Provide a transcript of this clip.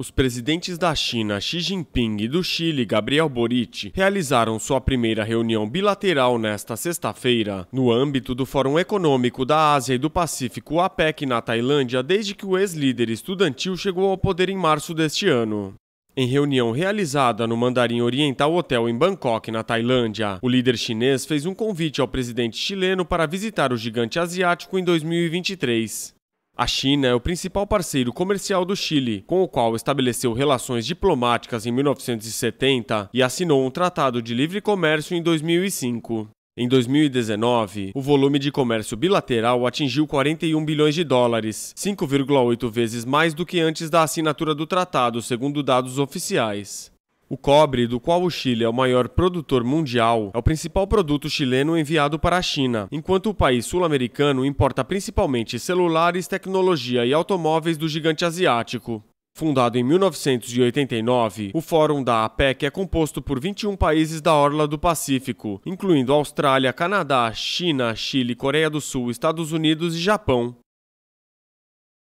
Os presidentes da China, Xi Jinping, e do Chile, Gabriel Boric, realizaram sua primeira reunião bilateral nesta sexta-feira, no âmbito do Fórum Econômico da Ásia e do Pacífico APEC na Tailândia, desde que o ex-líder estudantil chegou ao poder em março deste ano. Em reunião realizada no Mandarim Oriental Hotel em Bangkok, na Tailândia, o líder chinês fez um convite ao presidente chileno para visitar o gigante asiático em 2023. A China é o principal parceiro comercial do Chile, com o qual estabeleceu relações diplomáticas em 1970 e assinou um tratado de livre comércio em 2005. Em 2019, o volume de comércio bilateral atingiu 41 bilhões de dólares, 5,8 vezes mais do que antes da assinatura do tratado, segundo dados oficiais. O cobre, do qual o Chile é o maior produtor mundial, é o principal produto chileno enviado para a China, enquanto o país sul-americano importa principalmente celulares, tecnologia e automóveis do gigante asiático. Fundado em 1989, o Fórum da APEC é composto por 21 países da orla do Pacífico, incluindo Austrália, Canadá, China, Chile, Coreia do Sul, Estados Unidos e Japão.